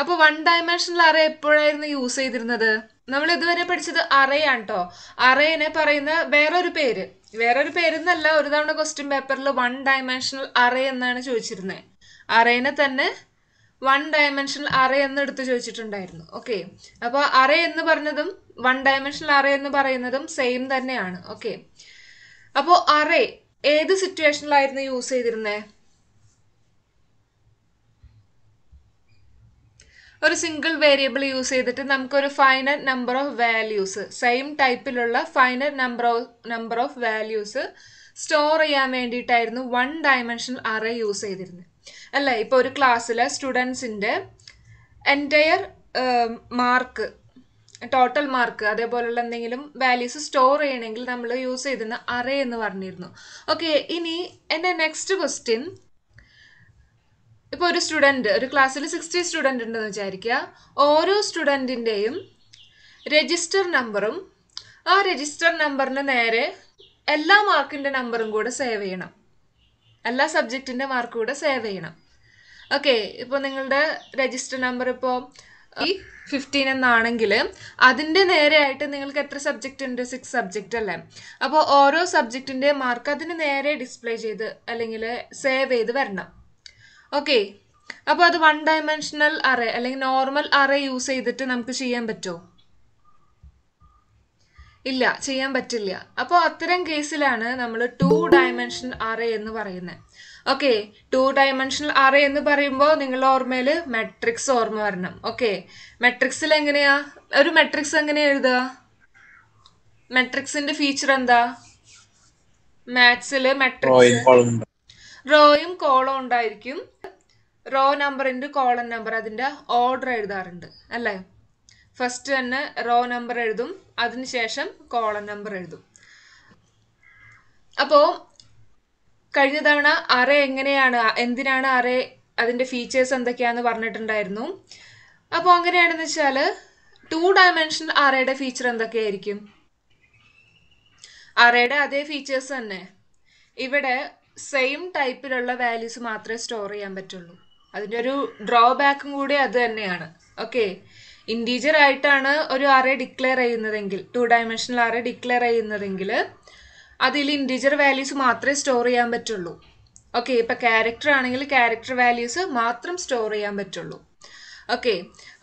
അപ്പോൾ one dimensional array എപ്പോഴായിരുന്നു use ചെയ്തിരുന്നത് നമ്മൾ ഇതുവരെ പഠിച്ചത് ആണ് കേട്ടോ അറേനെ പറയുന്ന വേറൊരു പേര് വേറൊരു പേരെന്നല്ല ഒരു തവണ ക്വസ്റ്റ്യൻ പേപ്പറിൽ വൺ ഡയമെൻഷനൽ അറേ എന്നാണ് ചോദിച്ചിരുന്നത് അറേനെ തന്നെ വൺ ഡയമെൻഷനൽ അറേ എന്ന് എടുത്ത് ചോദിച്ചിട്ടുണ്ടായിരുന്നു ഓക്കെ അപ്പോൾ അറേ എന്ന് പറഞ്ഞതും വൺ ഡയമെൻഷനൽ അറേ എന്ന് പറയുന്നതും സെയിം തന്നെയാണ് ഓക്കെ അപ്പോൾ അറേ ഏത് സിറ്റുവേഷനിലായിരുന്നു യൂസ് ചെയ്തിരുന്നത് ഒരു സിംഗിൾ വേരിയബിൾ യൂസ് ചെയ്തിട്ട് നമുക്കൊരു finite number of values same ടൈപ്പിലുള്ള finite number of number of values store ചെയ്യാൻ വേണ്ടിയിട്ടായിരുന്നു വൺ ഡയമെൻഷണൽ അറേ യൂസ് ചെയ്തിരുന്നത് അല്ലേ ഇപ്പോൾ ഒരു ക്ലാസ്സിലെ സ്റ്റുഡൻസിൻ്റെ എൻറ്റയർ മാർക്ക് ടോട്ടൽ മാർക്ക് അതേപോലുള്ള എന്തെങ്കിലും വാല്യൂസ് സ്റ്റോർ ചെയ്യണമെങ്കിൽ നമ്മൾ യൂസ് ചെയ്തിരുന്ന അറേ എന്ന് പറഞ്ഞിരുന്നു ഓക്കെ ഇനി എൻ്റെ നെക്സ്റ്റ് ക്വസ്റ്റ്യൻ ഇപ്പോൾ ഒരു സ്റ്റുഡൻറ്റ് ഒരു ക്ലാസ്സിൽ സിക്സ്റ്റി സ്റ്റുഡൻ്റ് ഉണ്ടെന്ന് വിചാരിക്കുക ഓരോ സ്റ്റുഡൻറ്റിൻ്റെയും രജിസ്റ്റർ നമ്പറും ആ രജിസ്റ്റർ നമ്പറിന് നേരെ എല്ലാ മാർക്കിൻ്റെ നമ്പറും കൂടെ സേവ് ചെയ്യണം എല്ലാ സബ്ജക്റ്റിൻ്റെ മാർക്കും കൂടെ സേവ് ചെയ്യണം ഓക്കെ ഇപ്പോൾ നിങ്ങളുടെ രജിസ്റ്റർ നമ്പർ ഇപ്പോൾ ഈ ഫിഫ്റ്റീൻ എന്നാണെങ്കിൽ അതിൻ്റെ നേരെയായിട്ട് നിങ്ങൾക്ക് എത്ര സബ്ജക്റ്റ് ഉണ്ട് സിക്സ് സബ്ജക്റ്റ് അല്ലേ അപ്പോൾ ഓരോ സബ്ജക്റ്റിൻ്റെ മാർക്ക് അതിന് നേരെ ഡിസ്പ്ലേ ചെയ്ത് അല്ലെങ്കിൽ സേവ് ചെയ്ത് വരണം ഓക്കെ അപ്പോൾ അത് വൺ ഡയമെൻഷണൽ അറേ അല്ലെങ്കിൽ നോർമൽ അറേ യൂസ് ചെയ്തിട്ട് നമുക്ക് ചെയ്യാൻ പറ്റുമോ ഇല്ല ചെയ്യാൻ പറ്റില്ല അപ്പോൾ അത്തരം കേസിലാണ് നമ്മൾ ടു ഡയമെൻഷണൽ അറേ എന്ന് പറയുന്നത് ഓക്കെ ടു ഡയമെൻഷണൽ അറേ എന്ന് പറയുമ്പോൾ നിങ്ങളുടെ ഓർമ്മയിൽ മെട്രിക്സ് ഓർമ്മ വരണം ഓക്കെ മെട്രിക്സിൽ എങ്ങനെയാ ഒരു മെട്രിക്സ് എങ്ങനെയാ എഴുതുക മെട്രിക്സിന്റെ ഫീച്ചർ എന്താ മാത്സിൽ മെട്രിക്സ് റോയും കോളം ഉണ്ടായിരിക്കും row number into column number അതിൻ്റെ ഓർഡർ എഴുതാറുണ്ട് അല്ലേ ഫസ്റ്റ് തന്നെ റോ നമ്പർ എഴുതും അതിനുശേഷം കോളം നമ്പർ എഴുതും അപ്പോൾ കഴിഞ്ഞ തവണ അറേ എങ്ങനെയാണ് എന്തിനാണ് അറേ അതിൻ്റെ ഫീച്ചേഴ്സ് എന്തൊക്കെയാണെന്ന് പറഞ്ഞിട്ടുണ്ടായിരുന്നു അപ്പോൾ അങ്ങനെയാണെന്ന് വെച്ചാൽ ടു ഡയമെൻഷൻ അറേയുടെ ഫീച്ചർ എന്തൊക്കെയായിരിക്കും അറേയുടെ അതേ ഫീച്ചേഴ്സ് തന്നെ ഇവിടെ സെയിം ടൈപ്പിലുള്ള വാല്യൂസ് മാത്രമേ സ്റ്റോർ ചെയ്യാൻ പറ്റുള്ളൂ അതിൻ്റെ ഒരു ഡ്രോബാക്കും കൂടി അത് തന്നെയാണ് ഓക്കെ ഇൻറ്റീജർ ആയിട്ടാണ് ഒരു അറേ ഡിക്ലെയർ ചെയ്യുന്നതെങ്കിൽ ടു ഡയമെൻഷനിൽ അറേ ഡിക്ലെയർ ചെയ്യുന്നതെങ്കിൽ അതിൽ ഇൻറ്റീജർ വാല്യൂസ് മാത്രമേ സ്റ്റോർ ചെയ്യാൻ പറ്റുള്ളൂ ഓക്കെ ഇപ്പം ക്യാരക്ടർ ആണെങ്കിൽ ക്യാരക്ടർ വാല്യൂസ് മാത്രം സ്റ്റോർ ചെയ്യാൻ പറ്റുള്ളൂ ഓക്കെ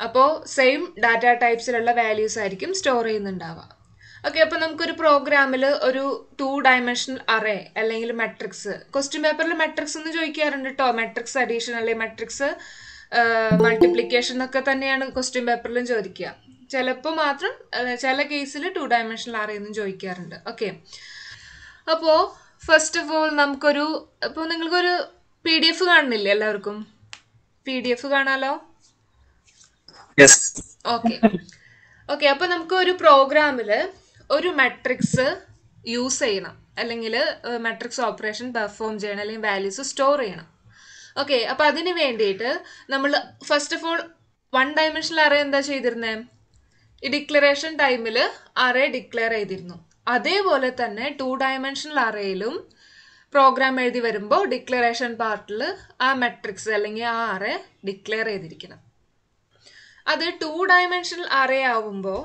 അപ്പോൾ സെയിം ഡാറ്റ ടൈപ്സിലുള്ള വാല്യൂസ് ആയിരിക്കും സ്റ്റോർ ചെയ്യുന്നുണ്ടാവുക ഓക്കെ അപ്പോൾ നമുക്കൊരു പ്രോഗ്രാമിൽ ഒരു ടു ഡയമെൻഷണൽ അറേ അല്ലെങ്കിൽ മെട്രിക്സ് ക്വസ്റ്റ്യൻ പേപ്പറിൽ മെട്രിക്സ് എന്ന് ചോദിക്കാറുണ്ട് കേട്ടോ മെട്രിക്സ് അഡീഷൻ അല്ലെങ്കിൽ മെട്രിക്സ് മൾട്ടിപ്ലിക്കേഷൻ എന്നൊക്കെ തന്നെയാണ് ക്വസ്റ്റ്യൻ പേപ്പറിലും ചോദിക്കുക ചിലപ്പോൾ മാത്രം ചില കേസിൽ ടു ഡയമെൻഷണൽ അറേ എന്നും ചോദിക്കാറുണ്ട് ഓക്കെ അപ്പോൾ ഫസ്റ്റ് ഓഫ് ഓൾ നമുക്കൊരു ഇപ്പോൾ നിങ്ങൾക്കൊരു പി ഡി എഫ് കാണുന്നില്ലേ എല്ലാവർക്കും പി ഡി എഫ് കാണാലോ ഓക്കെ ഓക്കെ അപ്പൊ നമുക്ക് ഒരു പ്രോഗ്രാമില് ഒരു മെട്രിക്സ് യൂസ് ചെയ്യണം അല്ലെങ്കിൽ മെട്രിക്സ് ഓപ്പറേഷൻ പെർഫോം ചെയ്യണം അല്ലെങ്കിൽ വാല്യൂസ് സ്റ്റോർ ചെയ്യണം ഓക്കെ അപ്പോൾ അതിന് വേണ്ടിയിട്ട് നമ്മൾ ഫസ്റ്റ് ഓഫ് ഓൾ വൺ ഡയമെൻഷനിൽ അറേ എന്താ ചെയ്തിരുന്നേ ഈ ഡിക്ലറേഷൻ ടൈമിൽ അറേ ഡിക്ലെയർ ചെയ്തിരുന്നു അതേപോലെ തന്നെ ടു ഡയമെൻഷണൽ അറേയിലും പ്രോഗ്രാം എഴുതി വരുമ്പോൾ ഡിക്ലറേഷൻ പാർട്ടിൽ ആ മെട്രിക്സ് അല്ലെങ്കിൽ ആ അറേ ഡിക്ലെയർ ചെയ്തിരിക്കണം അത് ടു ഡയമെൻഷണൽ അറേ ആവുമ്പോൾ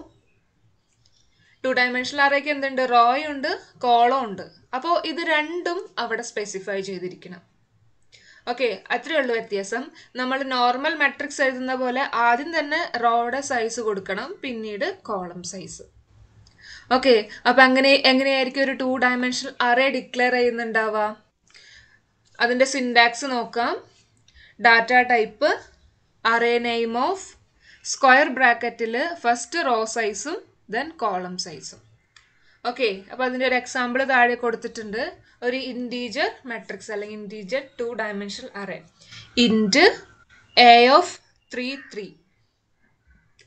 ടു ഡയമെൻഷണൽ അറേക്ക് എന്തുണ്ട് റോയും ഉണ്ട് കോളം ഉണ്ട് അപ്പോൾ ഇത് രണ്ടും അവിടെ സ്പെസിഫൈ ചെയ്തിരിക്കണം ഓക്കെ അത്രയേ ഉള്ളൂ വ്യത്യാസം നമ്മൾ നോർമൽ മെട്രിക്സ് എഴുതുന്ന പോലെ ആദ്യം തന്നെ റോയുടെ സൈസ് കൊടുക്കണം പിന്നീട് കോളം സൈസ് ഓക്കെ അപ്പം അങ്ങനെ എങ്ങനെയായിരിക്കും ഒരു ടു ഡയമെൻഷണൽ അറേ ഡിക്ലെയർ ചെയ്യുന്നുണ്ടാവുക അതിൻ്റെ സിൻഡാക്സ് നോക്കാം data type array name of square ബ്രാക്കറ്റിൽ ഫസ്റ്റ് റോ സൈസും ദെൻ കോളം സൈസും ഓക്കെ അപ്പോൾ അതിൻ്റെ ഒരു എക്സാമ്പിൾ താഴെ കൊടുത്തിട്ടുണ്ട് ഒരു ഇൻറ്റീജർ മെട്രിക്സ് അല്ലെങ്കിൽ integer two dimension array int A of three three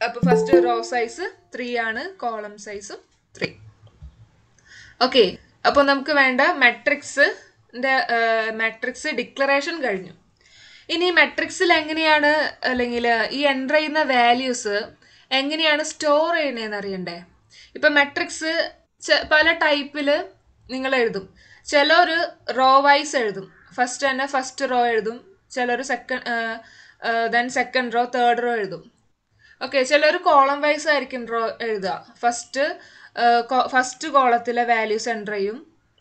അപ്പോൾ ഫസ്റ്റ് റോ സൈസ് ത്രീ ആണ് കോളം സൈസും ത്രീ ഓക്കെ അപ്പോൾ നമുക്ക് വേണ്ട മെട്രിക്സിൻ്റെ മെട്രിക്സ് ഡിക്ലറേഷൻ കഴിഞ്ഞു ഇനി മെട്രിക്സിൽ എങ്ങനെയാണ് അല്ലെങ്കിൽ ഈ എൻ്റർ ചെയ്യുന്ന വാല്യൂസ് എങ്ങനെയാണ് സ്റ്റോർ ചെയ്യണേന്ന് അറിയണ്ടേ ഇപ്പം മെട്രിക്സ് പല ടൈപ്പിൽ നിങ്ങൾ എഴുതും ചിലർ റോ വൈസ് എഴുതും ഫസ്റ്റ് തന്നെ ഫസ്റ്റ് റോ എഴുതും ചിലർ second then second row third row എഴുതും ഓക്കെ ചിലർ കോളം വൈസ് ആയിരിക്കും റോ എഴുതുക ഫസ്റ്റ് ഫസ്റ്റ് കോളത്തിലെ വാല്യൂസ് എൻ്റർ ചെയ്യും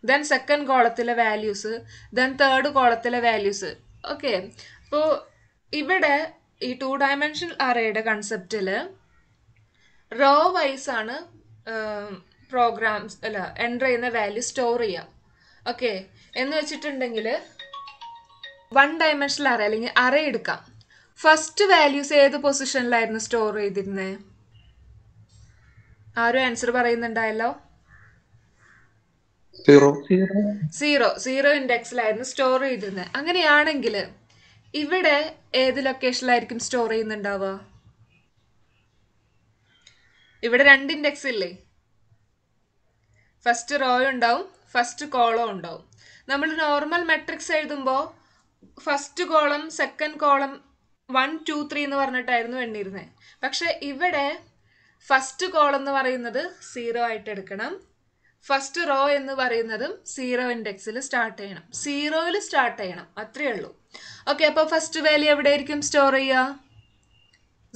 ദെൻ സെക്കൻഡ് കോളത്തിലെ വാല്യൂസ് ദെൻ തേർഡ് കോളത്തിലെ വാല്യൂസ് ഓക്കെ അപ്പോൾ ഇവിടെ ഈ ടു ഡയമെൻഷൻ അറേയുടെ കൺസെപ്റ്റിൽ റോ വൈസ് ആണ് പ്രോഗ്രാംസ് അല്ല എൻ്റർ ചെയ്യുന്ന വാല്യൂ സ്റ്റോർ ചെയ്യാം ഓക്കെ എന്ന് വെച്ചിട്ടുണ്ടെങ്കിൽ വൺ ഡയമെൻഷണൽ അറേ അല്ലെങ്കിൽ അറേ എടുക്കാം ഫസ്റ്റ് വാല്യൂസ് ഏത് പൊസിഷനിലായിരുന്നു സ്റ്റോർ ചെയ്തിരുന്നത് ആരും ആൻസർ പറയുന്നുണ്ടായല്ലോ സീറോ സീറോ ഇൻഡെക്സിലായിരുന്നു സ്റ്റോർ ചെയ്തിരുന്നത് അങ്ങനെയാണെങ്കിൽ ഇവിടെ ഏത് ലൊക്കേഷനിലായിരിക്കും സ്റ്റോർ ചെയ്യുന്നുണ്ടാവുക ഇവിടെ രണ്ട് ഇൻഡെക്സ് ഇല്ലേ ഫസ്റ്റ് റോയും ഉണ്ടാവും ഫസ്റ്റ് കോളവും ഉണ്ടാവും നമ്മൾ നോർമൽ മെട്രിക്സ് എഴുതുമ്പോൾ first column second column one two three എന്ന് പറഞ്ഞിട്ടായിരുന്നു എണ്ണിയിരുന്നത് പക്ഷെ ഇവിടെ ഫസ്റ്റ് കോളം എന്ന് പറയുന്നത് സീറോ ആയിട്ട് എടുക്കണം ഫസ്റ്റ് റോ എന്ന് പറയുന്നതും സീറോ ഇൻഡെക്സിൽ സ്റ്റാർട്ട് ചെയ്യണം സീറോയിൽ സ്റ്റാർട്ട് ചെയ്യണം അത്രയേ ഉള്ളൂ ഓക്കെ അപ്പോൾ ഫസ്റ്റ് വാല്യൂ എവിടെയായിരിക്കും സ്റ്റോർ ചെയ്യുക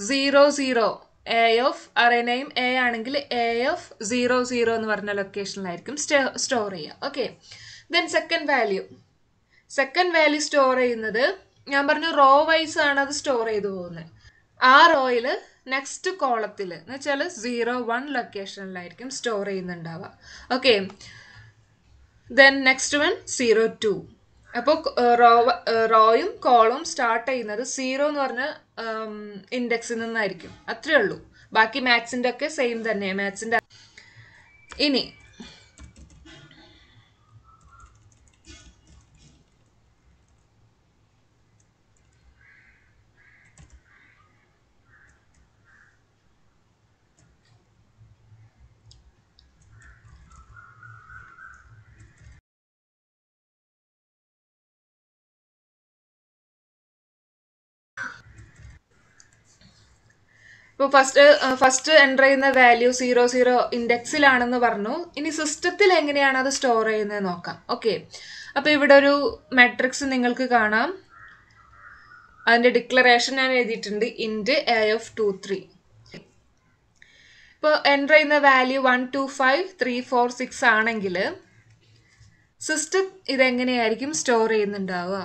സീറോ സീറോ എ എഫ് അറേനയും എ ആണെങ്കിൽ എ ഓഫ് സീറോ സീറോ എന്ന് പറഞ്ഞ ലൊക്കേഷനിലായിരിക്കും സ്റ്റോർ ചെയ്യുക okay then second value second value store ചെയ്യുന്നത് ഞാൻ പറഞ്ഞു റോ വൈസ് ആണ് അത് സ്റ്റോർ ചെയ്തു പോകുന്നത് ആ റോയിൽ നെക്സ്റ്റ് കോളത്തിൽ എന്ന് വെച്ചാൽ സീറോ വൺ ലൊക്കേഷനിലായിരിക്കും സ്റ്റോർ ചെയ്യുന്നുണ്ടാവുക okay then next one zero two അപ്പോൾ റോയും കോളും സ്റ്റാർട്ട് ചെയ്യുന്നത് സീറോ എന്ന് പറഞ്ഞ ഇൻഡെക്സിൽ നിന്നായിരിക്കും അത്രയേ ഉള്ളൂ ബാക്കി മാത്സിൻ്റെ ഒക്കെ സെയിം തന്നെയാണ് മാത്സിൻ്റെ ഇനി ഇപ്പോൾ ഫസ്റ്റ് ഫസ്റ്റ് എൻ്റർ ചെയ്യുന്ന വാല്യൂ സീറോ സീറോ ഇൻഡെക്സിലാണെന്ന് പറഞ്ഞു ഇനി സിസ്റ്റത്തിൽ എങ്ങനെയാണ് അത് സ്റ്റോർ ചെയ്യുന്നത് നോക്കാം ഓക്കെ അപ്പോൾ ഇവിടെ ഒരു മാട്രിക്സ് നിങ്ങൾക്ക് കാണാം അതിൻ്റെ ഡിക്ലറേഷൻ ഞാൻ എഴുതിയിട്ടുണ്ട് int A of two three ഇപ്പോൾ എൻ്റർ ചെയ്യുന്ന value one two five three four six ആണെങ്കിൽ സിസ്റ്റം ഇതെങ്ങനെയായിരിക്കും സ്റ്റോർ ചെയ്യുന്നുണ്ടാവുക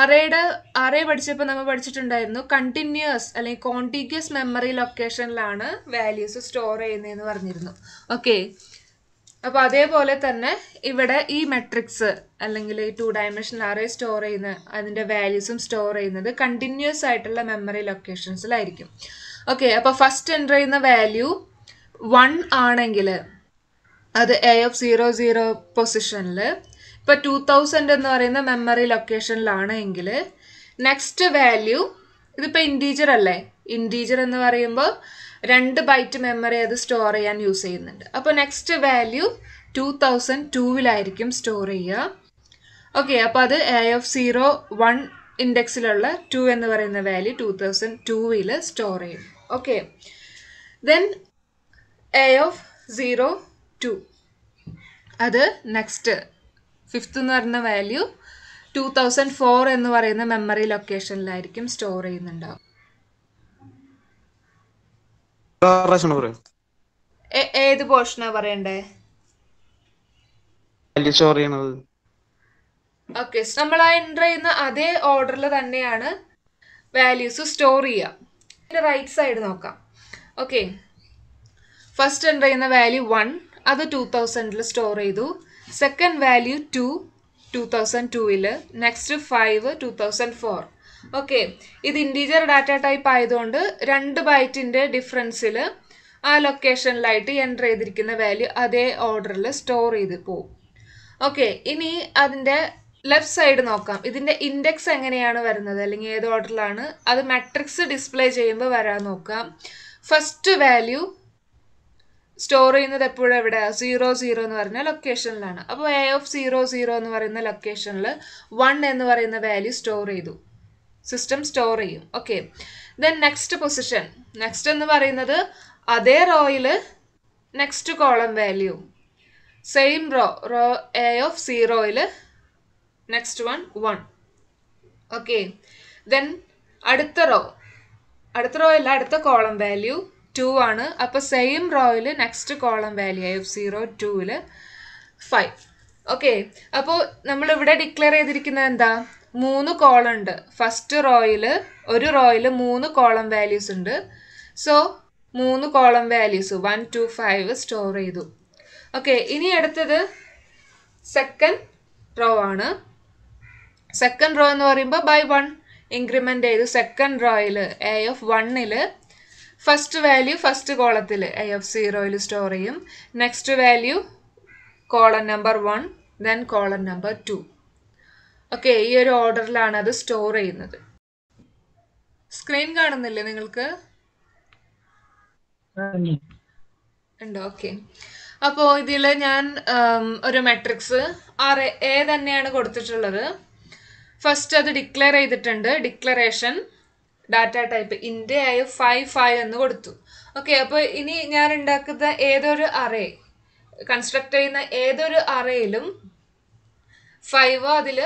അറയുടെ അറേ പഠിച്ചപ്പോൾ നമ്മൾ പഠിച്ചിട്ടുണ്ടായിരുന്നു കണ്ടിന്യൂസ് അല്ലെങ്കിൽ കോണ്ടിന്യൂസ് മെമ്മറി ലൊക്കേഷനിലാണ് വാല്യൂസ് സ്റ്റോർ ചെയ്യുന്നതെന്ന് പറഞ്ഞിരുന്നു ഓക്കെ അപ്പോൾ അതേപോലെ തന്നെ ഇവിടെ ഈ മെട്രിക്സ് അല്ലെങ്കിൽ ഈ ടു ഡയമെൻഷനൽ അറേ സ്റ്റോർ ചെയ്യുന്ന അതിൻ്റെ വാല്യൂസും സ്റ്റോർ ചെയ്യുന്നത് കണ്ടിന്യൂസ് ആയിട്ടുള്ള മെമ്മറി ലൊക്കേഷൻസിലായിരിക്കും ഓക്കെ അപ്പോൾ ഫസ്റ്റ് എൻ്റർ ചെയ്യുന്ന വാല്യൂ വൺ ആണെങ്കിൽ അത് എ ഓഫ് സീറോ സീറോ പൊസിഷനിൽ ഇപ്പോൾ ടു തൗസൻഡ് എന്ന് പറയുന്ന മെമ്മറി ലൊക്കേഷനിലാണ് എങ്കിൽ നെക്സ്റ്റ് വാല്യൂ ഇതിപ്പോൾ ഇൻഡീജർ അല്ലേ ഇൻഡീജർ എന്ന് പറയുമ്പോൾ രണ്ട് ബൈറ്റ് മെമ്മറി അത് സ്റ്റോർ ചെയ്യാൻ യൂസ് ചെയ്യുന്നുണ്ട് അപ്പോൾ നെക്സ്റ്റ് വാല്യൂ ടു തൗസൻഡ് ടൂവിലായിരിക്കും സ്റ്റോർ ചെയ്യുക ഓക്കെ അപ്പോൾ അത് എ എഫ് സീറോ വൺ ഇൻഡെക്സിലുള്ള ടു എന്ന് പറയുന്ന വാല്യൂ ടു തൗസൻഡ് ടൂവിൽ സ്റ്റോർ ചെയ്യും okay then A of zero two അത് നെക്സ്റ്റ് ഫിഫ്ത്ത് എന്ന് പറയുന്ന വാല്യൂ ടു തൗസൻഡ് ഫോർ എന്ന് പറയുന്ന മെമ്മറി ലൊക്കേഷനിലായിരിക്കും സ്റ്റോർ ചെയ്യുന്നുണ്ടാവും ഏത് പോർഷനാ പറയണ്ടേ ഓക്കെ നമ്മൾ ആ എൻ്റർ ചെയ്യുന്ന അതേ ഓർഡറിൽ തന്നെയാണ് വാല്യൂസ് സ്റ്റോർ ചെയ്യുക റൈറ്റ് സൈഡ് നോക്കാം ഓക്കെ ഫസ്റ്റ് എൻ്റർ ചെയ്യുന്ന വാല്യൂ വൺ അത് ടു തൗസൻഡിൽ സ്റ്റോർ ചെയ്തു വാല്യൂ ടു 2 2002 ടുവിൽ next five two thousand four okay ഇത് ഇൻഡീജർ ഡാറ്റ ടൈപ്പ് ആയതുകൊണ്ട് രണ്ട് ബൈറ്റിൻ്റെ ഡിഫറൻസിൽ ആ ലൊക്കേഷനിലായിട്ട് എൻ്റർ ചെയ്തിരിക്കുന്ന വാല്യൂ അതേ ഓർഡറിൽ സ്റ്റോർ ചെയ്ത് പോവും ഓക്കെ ഇനി അതിൻ്റെ ലെഫ്റ്റ് സൈഡ് നോക്കാം ഇതിൻ്റെ ഇൻഡെക്സ് എങ്ങനെയാണ് വരുന്നത് അല്ലെങ്കിൽ ഏത് ഓർഡറിലാണ് അത് മെട്രിക്സ് ഡിസ്പ്ലേ ചെയ്യുമ്പോൾ വരാൻ നോക്കാം ഫസ്റ്റ് വാല്യൂ സ്റ്റോർ ചെയ്യുന്നത് എപ്പോഴും എവിടെ സീറോ സീറോ എന്ന് പറയുന്ന ലൊക്കേഷനിലാണ് അപ്പോൾ എ ഓഫ് സീറോ സീറോ എന്ന് പറയുന്ന ലൊക്കേഷനിൽ വൺ എന്ന് പറയുന്ന വാല്യൂ സ്റ്റോർ ചെയ്തു സിസ്റ്റം സ്റ്റോർ ചെയ്യും okay then next position next എന്ന് പറയുന്നത് അതേ റോയിൽ next column value same row row A of സീറോയിൽ next one one okay then അടുത്ത റോ അടുത്ത റോ അല്ല അടുത്ത കോളം വാല്യൂ ടു ആണ് അപ്പോൾ സെയിം റോയിൽ നെക്സ്റ്റ് കോളം വാല്യൂ ആയി സീറോ ടുവിൽ ഫൈവ് ഓക്കെ അപ്പോൾ നമ്മളിവിടെ ഡിക്ലെയർ ചെയ്തിരിക്കുന്നത് എന്താ മൂന്ന് കോളം ഉണ്ട് ഫസ്റ്റ് റോയിൽ ഒരു റോയിൽ മൂന്ന് കോളം വാല്യൂസ് ഉണ്ട് സോ മൂന്ന് column values one two five store ചെയ്തു ഓക്കെ ഇനി അടുത്തത് സെക്കൻഡ് റോ ആണ് സെക്കൻഡ് റോ എന്ന് പറയുമ്പോൾ ബൈ വൺ ഇൻക്രിമെൻ്റ് ചെയ്തു സെക്കൻഡ് റോയിൽ എ ഓഫ് വണ്ണിൽ ഫസ്റ്റ് വാല്യൂ ഫസ്റ്റ് കോളത്തിൽ ഐ എഫ് സീറോയിൽ സ്റ്റോർ ചെയ്യും next value column number one then column number two okay ഈ ഒരു ഓർഡറിലാണ് അത് സ്റ്റോർ ചെയ്യുന്നത് സ്ക്രീൻ കാണുന്നില്ലേ നിങ്ങൾക്ക് ഉണ്ടോ ഓക്കെ അപ്പോൾ ഇതിൽ ഞാൻ ഒരു മെട്രിക്സ് ആറ് എ തന്നെയാണ് കൊടുത്തിട്ടുള്ളത് ഫസ്റ്റ് അത് ഡിക്ലെയർ ചെയ്തിട്ടുണ്ട് ഡിക്ലറേഷൻ ഡാറ്റ ടൈപ്പ് ഇൻ്റെ ആയ ഫൈവ് ഫൈവ് എന്ന് കൊടുത്തു ഓക്കെ അപ്പോൾ ഇനി ഞാൻ ഉണ്ടാക്കുന്ന ഏതൊരു അറേ കൺസ്ട്രക്ട് ചെയ്യുന്ന ഏതൊരു അറേയിലും ഫൈവോ അതിൽ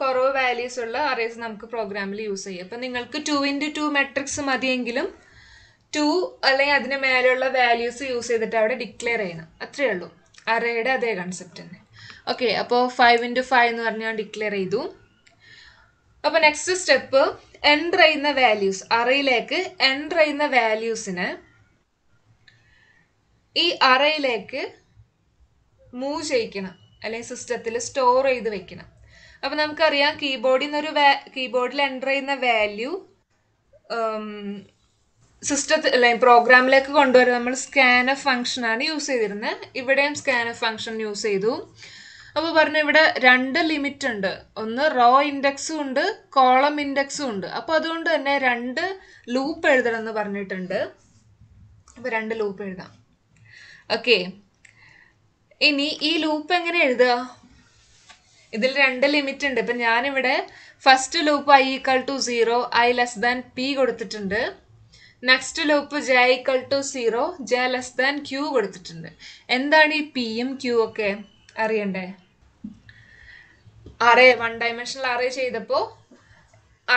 കുറവ് വാല്യൂസ് ഉള്ള അറേസ് നമുക്ക് പ്രോഗ്രാമിൽ യൂസ് ചെയ്യാം അപ്പം നിങ്ങൾക്ക് ടു ഇൻറ്റു ടു മെട്രിക്സ് മതിയെങ്കിലും ടു അല്ലെങ്കിൽ അതിന് മേലെയുള്ള വാല്യൂസ് യൂസ് ചെയ്തിട്ട് അവിടെ ഡിക്ലെയർ ചെയ്യണം അത്രയേ ഉള്ളൂ അറേയുടെ അതേ കൺസെപ്റ്റ് തന്നെ ഓക്കെ അപ്പോൾ ഫൈവ് ഇൻറ്റു ഫൈവ് എന്ന് പറഞ്ഞ് ഞാൻ ഡിക്ലെയർ ചെയ്തു അപ്പോൾ നെക്സ്റ്റ് സ്റ്റെപ്പ് എൻ്റർ ചെയ്യുന്ന വാല്യൂസ് അറയിലേക്ക് എൻ്റർ ചെയ്യുന്ന വാല്യൂസിന് ഈ അറയിലേക്ക് മൂവ് ചെയ്യിക്കണം അല്ലെങ്കിൽ സിസ്റ്റത്തിൽ സ്റ്റോർ ചെയ്ത് വെക്കണം അപ്പം നമുക്കറിയാം കീബോർഡിൽ നിന്നൊരു വാ കീബോർഡിൽ എൻ്റർ ചെയ്യുന്ന വാല്യൂ സിസ്റ്റത്തിൽ അല്ലെങ്കിൽ പ്രോഗ്രാമിലേക്ക് കൊണ്ടുവരുന്ന നമ്മൾ സ്കാനഫ് ഫംഗ്ഷനാണ് യൂസ് ചെയ്തിരുന്നത് ഇവിടെയും സ്കാനഫ് ഫംഗ്ഷൻ യൂസ് ചെയ്തു അപ്പോൾ പറഞ്ഞു ഇവിടെ രണ്ട് ലിമിറ്റ് ഉണ്ട് ഒന്ന് റോ ഇൻഡെക്സും ഉണ്ട് കോളം ഇൻഡെക്സും ഉണ്ട് അപ്പോൾ അതുകൊണ്ട് തന്നെ രണ്ട് ലൂപ്പ് എഴുതണം എന്ന് പറഞ്ഞിട്ടുണ്ട് അപ്പോൾ രണ്ട് ലൂപ്പ് എഴുതാം ഓക്കെ ഇനി ഈ ലൂപ്പ് എങ്ങനെ എഴുതുക ഇതിൽ രണ്ട് ലിമിറ്റ് ഉണ്ട് ഇപ്പം ഞാനിവിടെ first loop I equal to zero I less than P കൊടുത്തിട്ടുണ്ട് next loop J equal to zero J less than Q കൊടുത്തിട്ടുണ്ട് എന്താണ് ഈ പിയും ക്യൂ ഒക്കെ അറിയണ്ടേ അറേ വൺ ഡയമെൻഷണൽ അറേ ചെയ്തപ്പോൾ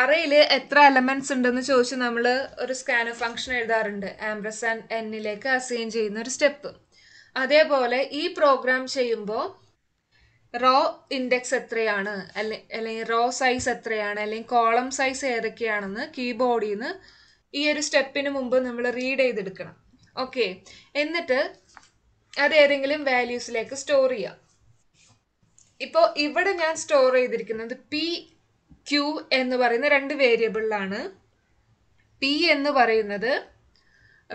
അറയിൽ എത്ര എലമെന്റ്സ് ഉണ്ടെന്ന് ചോദിച്ച് നമ്മൾ ഒരു സ്കാനർ ഫംഗ്ഷൻ എഴുതാറുണ്ട് ആൻഡ് എന്നിലേക്ക് അസൈൻ ചെയ്യുന്ന ഒരു സ്റ്റെപ്പ് അതേപോലെ ഈ പ്രോഗ്രാം ചെയ്യുമ്പോൾ റോ ഇൻഡെക്സ് എത്രയാണ് അല്ലെ അല്ലെങ്കിൽ റോ സൈസ് എത്രയാണ് അല്ലെങ്കിൽ കോളം സൈസ് ഏതൊക്കെയാണെന്ന് കീബോർഡിൽ നിന്ന് ഈ ഒരു സ്റ്റെപ്പിന് മുമ്പ് നമ്മൾ റീഡ് ചെയ്തെടുക്കണം ഓക്കെ എന്നിട്ട് അത് ഏതെങ്കിലും വാല്യൂസിലേക്ക് സ്റ്റോർ ചെയ്യാം ഇപ്പോൾ ഇവിടെ ഞാൻ സ്റ്റോർ ചെയ്തിരിക്കുന്നത് പി ക്യു എന്ന് പറയുന്ന രണ്ട് വേരിയബിളിലാണ് പി എന്ന് പറയുന്നത്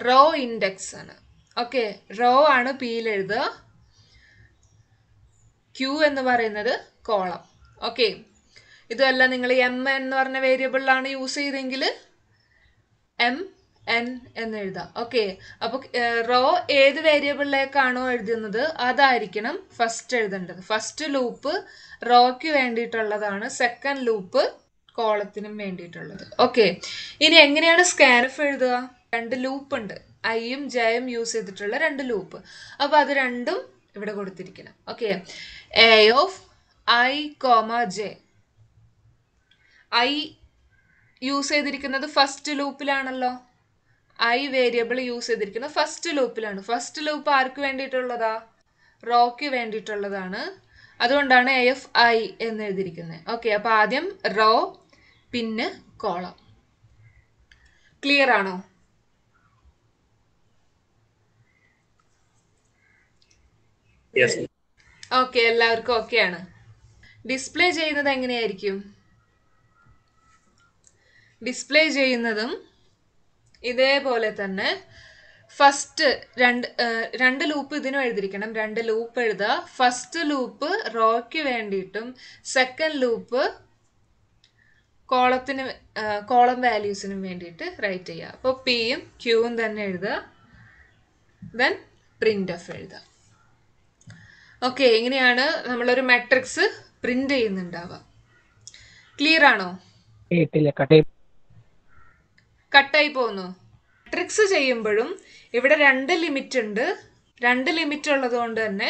റോ ഇൻഡെക്സ് ആണ് ഓക്കെ റോ ആണ് പിയിൽ എഴുതുക ക്യു എന്ന് പറയുന്നത് കോളം ഓക്കെ ഇതല്ല നിങ്ങൾ എം എന്ന് പറഞ്ഞ വേരിയബിളിലാണ് യൂസ് ചെയ്തെങ്കിൽ എം എൻ എന്ന് എഴുതാം ഓക്കെ അപ്പോൾ റോ ഏത് വേരിയബിളിലേക്കാണോ എഴുതുന്നത് അതായിരിക്കണം ഫസ്റ്റ് എഴുതേണ്ടത് ഫസ്റ്റ് ലൂപ്പ് റോയ്ക്ക് വേണ്ടിയിട്ടുള്ളതാണ് സെക്കൻഡ് ലൂപ്പ് കോളത്തിനും വേണ്ടിയിട്ടുള്ളത് ഓക്കെ ഇനി എങ്ങനെയാണ് സ്കാനഫ് എഴുതുക രണ്ട് ലൂപ്പ് ഉണ്ട് ഐയും ജയും യൂസ് ചെയ്തിട്ടുള്ള രണ്ട് ലൂപ്പ് അപ്പോൾ അത് രണ്ടും ഇവിടെ കൊടുത്തിരിക്കണം okay A of I comma J I use ചെയ്തിരിക്കുന്നത് ഫസ്റ്റ് ലൂപ്പിലാണല്ലോ ഐ വേരിയബിൾ യൂസ് ചെയ്തിരിക്കുന്നത് ഫസ്റ്റ് ലൂപ്പിലാണ് ഫസ്റ്റ് ലൂപ്പ് ആർക്ക് വേണ്ടിയിട്ടുള്ളതാ റോക്ക് വേണ്ടിയിട്ടുള്ളതാണ് അതുകൊണ്ടാണ് എഫ് ഐ എന്ന് എഴുതിയിരിക്കുന്നത് ഓക്കെ അപ്പോൾ ആദ്യം റോ പിന്നെ കോളം ക്ലിയർ ആണോ ഓക്കെ എല്ലാവർക്കും ഓക്കെ ആണ് ഡിസ്പ്ലേ ചെയ്യുന്നത് എങ്ങനെയായിരിക്കും ഡിസ്പ്ലേ ചെയ്യുന്നതും ഇതേപോലെ തന്നെ ഫസ്റ്റ് രണ്ട് രണ്ട് ലൂപ്പ് ഇതിനും എഴുതിയിരിക്കണം രണ്ട് ലൂപ്പ് എഴുതുക ഫസ്റ്റ് ലൂപ്പ് റോയ്ക്ക് വേണ്ടിയിട്ടും സെക്കൻഡ് ലൂപ്പ് കോളത്തിന് കോളം വാല്യൂസിനും വേണ്ടിയിട്ട് റൈറ്റ് ചെയ്യുക അപ്പോൾ പിയും ക്യൂവും തന്നെ എഴുതുക ദെൻ പ്രിൻ്റ് ഓഫ് എഴുതുക ഓക്കെ എങ്ങനെയാണ് നമ്മളൊരു മാട്രിക്സ് പ്രിൻ്റ് ചെയ്യുന്നുണ്ടാവുക ക്ലിയർ ആണോ കേട്ടില്ല കട്ടായി പോകുന്നു ട്രിക്സ് ചെയ്യുമ്പോഴും ഇവിടെ രണ്ട് ലിമിറ്റ് ഉണ്ട് രണ്ട് ലിമിറ്റ് ഉള്ളത് കൊണ്ട് തന്നെ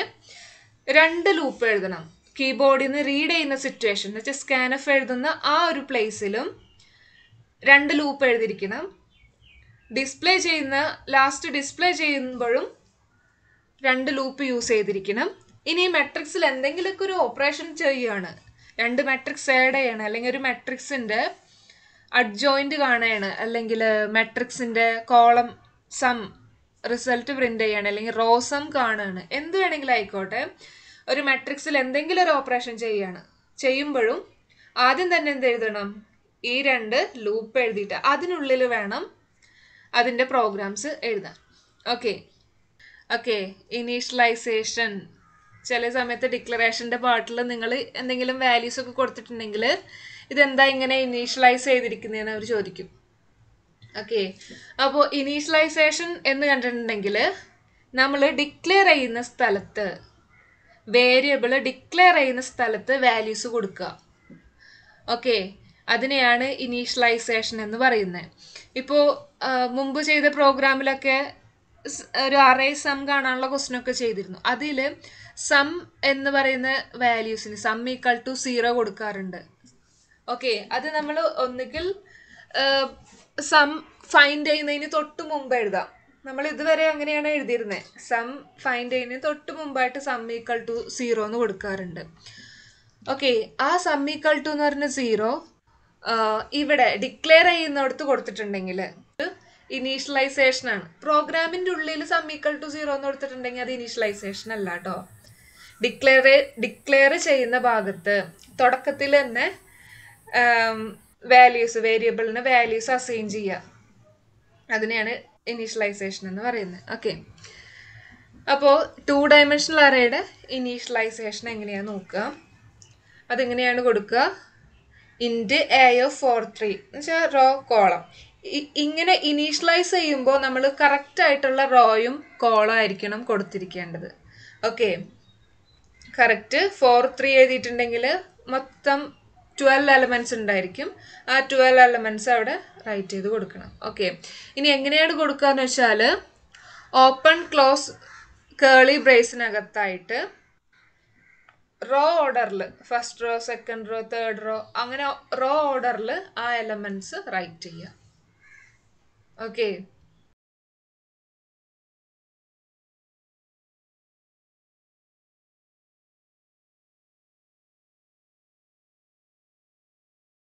രണ്ട് ലൂപ്പ് എഴുതണം കീബോർഡിൽ നിന്ന് റീഡ് ചെയ്യുന്ന സിറ്റുവേഷൻ എന്ന് വെച്ചാൽ സ്കാൻ എഫ് എഴുതുന്ന ആ ഒരു പ്ലേസിലും രണ്ട് ലൂപ്പ് എഴുതിയിരിക്കണം ഡിസ്പ്ലേ ചെയ്യുന്ന ലാസ്റ്റ് ഡിസ്പ്ലേ ചെയ്യുമ്പോഴും രണ്ട് ലൂപ്പ് യൂസ് ചെയ്തിരിക്കണം ഇനി ഈ മെട്രിക്സിൽ എന്തെങ്കിലുമൊക്കെ ഒരു ഓപ്പറേഷൻ ചെയ്യുകയാണ് രണ്ട് മെട്രിക്സ് ആഡ് ചെയ്യണം അല്ലെങ്കിൽ ഒരു മെട്രിക്സിൻ്റെ അഡ്ജോയിന്റ് കാണുകയാണ് അല്ലെങ്കിൽ മെട്രിക്സിന്റെ കോളം സം റിസൾട്ട് പ്രിന്റ് ചെയ്യാണ് അല്ലെങ്കിൽ റോ സം കാണുകയാണ് എന്ത് വേണമെങ്കിലും ആയിക്കോട്ടെ ഒരു മെട്രിക്സിൽ എന്തെങ്കിലും ഒരു ഓപ്പറേഷൻ ചെയ്യാണ് ചെയ്യുമ്പോഴും ആദ്യം തന്നെ എന്ത് എഴുതണം ഈ രണ്ട് ലൂപ്പ് എഴുതിയിട്ട് അതിനുള്ളിൽ വേണം അതിൻ്റെ പ്രോഗ്രാംസ് എഴുതാൻ ഓക്കെ ഓക്കെ ഇനീഷ്യലൈസേഷൻ ചില സമയത്ത് ഡിക്ലറേഷൻ്റെ പാർട്ടിൽ നിങ്ങൾ എന്തെങ്കിലും വാല്യൂസ് ഒക്കെ കൊടുത്തിട്ടുണ്ടെങ്കിൽ ഇതെന്താ ഇങ്ങനെ ഇനീഷ്യലൈസ് ചെയ്തിരിക്കുന്നതെന്ന് അവർ ചോദിക്കും ഓക്കെ അപ്പോൾ ഇനീഷ്യലൈസേഷൻ എന്ന് കണ്ടിട്ടുണ്ടെങ്കിൽ നമ്മൾ ഡിക്ലെയർ ചെയ്യുന്ന സ്ഥലത്ത് വേരിയബിൾ ഡിക്ലെയർ ചെയ്യുന്ന സ്ഥലത്ത് വാല്യൂസ് കൊടുക്കുക ഓക്കെ അതിനെയാണ് ഇനീഷ്യലൈസേഷൻ എന്ന് പറയുന്നത് ഇപ്പോൾ മുമ്പ് ചെയ്ത പ്രോഗ്രാമിലൊക്കെ ഒരു അറേ സം കാണാനുള്ള ക്വസ്റ്റ്യൻ ഒക്കെ ചെയ്തിരുന്നു അതിൽ സം എന്ന് പറയുന്ന വാല്യൂസിന് സം ഈക്വൽ ടു സീറോ കൊടുക്കാറുണ്ട് ഓക്കെ അത് നമ്മൾ ഒന്നുകിൽ സം ഫൈൻഡ് ചെയ്യുന്നതിന് തൊട്ട് മുമ്പ് എഴുതാം നമ്മൾ ഇതുവരെ അങ്ങനെയാണ് എഴുതിയിരുന്നത് സം ഫൈൻഡ് ചെയ്യുന്നതിന് തൊട്ട് മുമ്പായിട്ട് സം ഈക്വൽ ടു സീറോ എന്ന് കൊടുക്കാറുണ്ട് ഓക്കെ ആ സം ഈക്വൽ ടു എന്ന് പറഞ്ഞ സീറോ ഇവിടെ ഡിക്ലെയർ ചെയ്യുന്നിടത്ത് കൊടുത്തിട്ടുണ്ടെങ്കിൽ ഇനീഷ്യലൈസേഷൻ ആണ് പ്രോഗ്രാമിൻ്റെ ഉള്ളിൽ സം ഈക്വൽ ടു സീറോ എന്ന് കൊടുത്തിട്ടുണ്ടെങ്കിൽ അത് ഇനീഷ്യലൈസേഷൻ അല്ല കേട്ടോ ഡിക്ലെയർ ഡിക്ലെയർ ചെയ്യുന്ന ഭാഗത്ത് തുടക്കത്തിൽ തന്നെ വാല്യൂസ് വേരിയബിളിന് വാല്യൂസ് അസൈൻ ചെയ്യുക അതിനെയാണ് ഇനീഷ്യലൈസേഷൻ എന്ന് പറയുന്നത് ഓക്കെ അപ്പോൾ ടു ഡയമെൻഷണൽ അറേയുടെ ഇനീഷ്യലൈസേഷൻ എങ്ങനെയാണ് നോക്കുക അതെങ്ങനെയാണ് കൊടുക്കുക int A of four three എന്ന് വെച്ചാൽ റോ കോളം ഇങ്ങനെ ഇനീഷ്യലൈസ് ചെയ്യുമ്പോൾ നമ്മൾ കറക്റ്റ് ആയിട്ടുള്ള റോയും കോളം ആയിരിക്കണം കൊടുത്തിരിക്കേണ്ടത് ഓക്കെ കറക്റ്റ് ഫോർ ത്രീ എഴുതിയിട്ടുണ്ടെങ്കിൽ മൊത്തം ട്വൽവ് എലമെൻറ്റ്സ് ഉണ്ടായിരിക്കും ആ ട്വൽവ് എലമെൻറ്റ്സ് അവിടെ റൈറ്റ് ചെയ്ത് കൊടുക്കണം ഓക്കെ ഇനി എങ്ങനെയാണ് കൊടുക്കുക എന്ന് വെച്ചാൽ ഓപ്പൺ ക്ലോസ് കേളി ബ്രേസിനകത്തായിട്ട് row order first row second row third row അങ്ങനെ റോ ഓർഡറിൽ ആ എലമെൻറ്റ്സ് റൈറ്റ് ചെയ്യുക ഓക്കെ